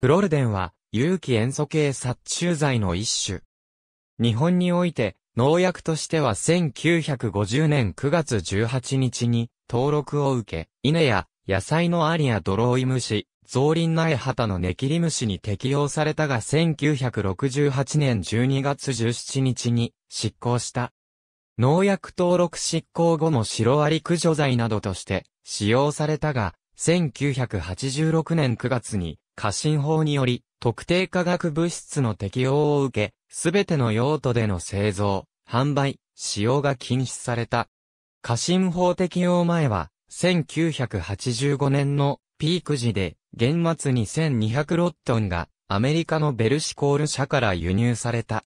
フロルデンは、有機塩素系殺虫剤の一種。日本において、農薬としては1950年9月18日に登録を受け、稲や野菜のアリやドロイムシ、ゾウリンナエハタのネキリムシに適用されたが1968年12月17日に執行した。農薬登録執行後もシロアリ駆除剤などとして使用されたが、1986年9月に過信法により、特定化学物質の適用を受け、すべての用途での製造、販売、使用が禁止された。過信法適用前は、1985年のピーク時で、現末2200ロットンがアメリカのベルシコール社から輸入された。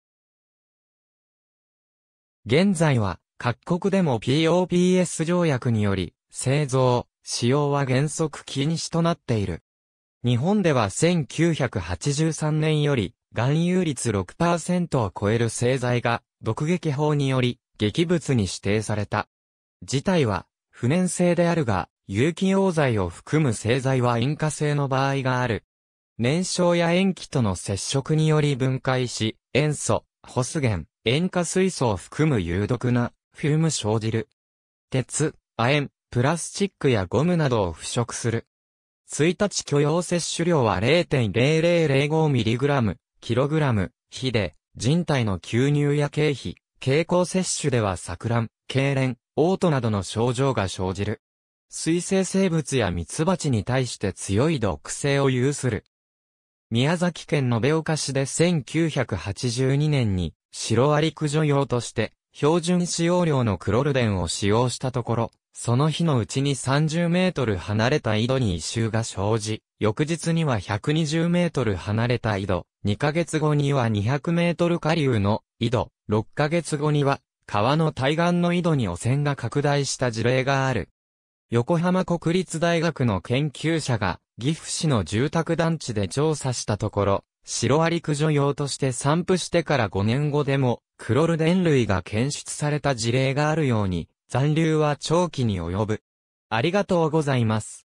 現在は、各国でも POPS 条約により、製造、使用は原則禁止となっている。日本では1983年より、含有率6%を超える製剤が、毒撃法により、劇物に指定された。事態は、不燃性であるが、有機溶剤を含む製剤は引火性の場合がある。燃焼や塩基との接触により分解し、塩素、ホスゲン、塩化水素を含む有毒な、フューム生じる。鉄、亜鉛、プラスチックやゴムなどを腐食する。1日許容摂取量は 0.0005mg、kg、比で、人体の吸入や経費、経口摂取では錯乱、痙攣、嘔吐などの症状が生じる。水生生物や蜜蜂に対して強い毒性を有する。宮崎県延岡市で1982年に、シロアリ駆除用として、標準使用量のクロルデンを使用したところ、その日のうちに30メートル離れた井戸に異臭が生じ、翌日には120メートル離れた井戸、2ヶ月後には200メートル下流の井戸、6ヶ月後には川の対岸の井戸に汚染が拡大した事例がある。横浜国立大学の研究者が岐阜市の住宅団地で調査したところ、シロアリ駆除用として散布してから5年後でも、クロル電類が検出された事例があるように、残留は長期に及ぶ。ありがとうございます。